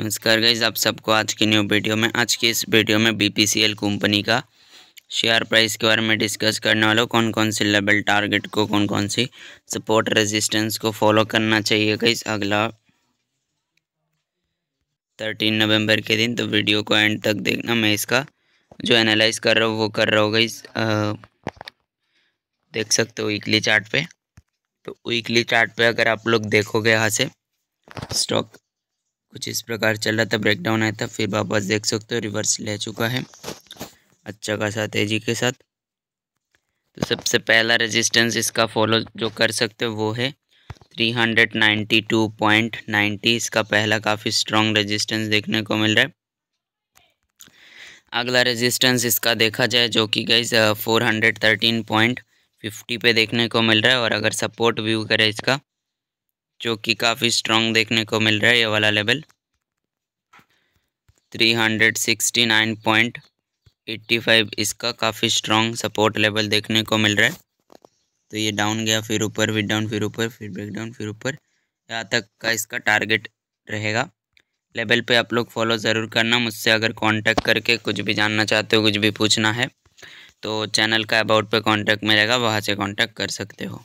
नमस्कार गाइज आप सबको आज की न्यू वीडियो में आज की इस वीडियो में बीपीसीएल कंपनी का शेयर प्राइस के बारे में डिस्कस करने वाला हूँ कौन कौन से लेवल टारगेट को कौन कौन सी सपोर्ट रेजिस्टेंस को फॉलो करना चाहिए गाइज अगला थर्टीन नवंबर के दिन तो वीडियो को एंड तक देखना मैं इसका जो एनालाइज कर रहा हूँ वो कर रहा हूँ गाइज देख सकते हो वीकली चार्ट पे तो वीकली चार्ट पे अगर आप लोग देखोगे यहाँ से स्टॉक कुछ इस प्रकार चल रहा था ब्रेकडाउन आया था फिर वापस देख सकते हो रिवर्स ले चुका है अच्छा खासा तेज़ी के साथ तो सबसे पहला रेजिस्टेंस इसका फॉलो जो कर सकते हो वो है 392.90 इसका पहला काफ़ी स्ट्रॉन्ग रेजिस्टेंस देखने को मिल रहा है अगला रेजिस्टेंस इसका देखा जाए जो कि गाइज 413.50 uh, पे देखने को मिल रहा है और अगर सपोर्ट व्यू करें इसका जो कि काफ़ी स्ट्रॉन्ग देखने को मिल रहा है ये वाला लेवल 369.85 इसका काफ़ी स्ट्रॉन्ग सपोर्ट लेवल देखने को मिल रहा है तो ये डाउन गया फिर ऊपर फिर डाउन फिर ऊपर फिर ब्रेक डाउन फिर ऊपर यहाँ तक का इसका टारगेट रहेगा लेवल पे आप लोग फॉलो ज़रूर करना मुझसे अगर कांटेक्ट करके कुछ भी जानना चाहते हो कुछ भी पूछना है तो चैनल का अबाउट पे कांटेक्ट मिलेगा वहाँ से कांटेक्ट कर सकते हो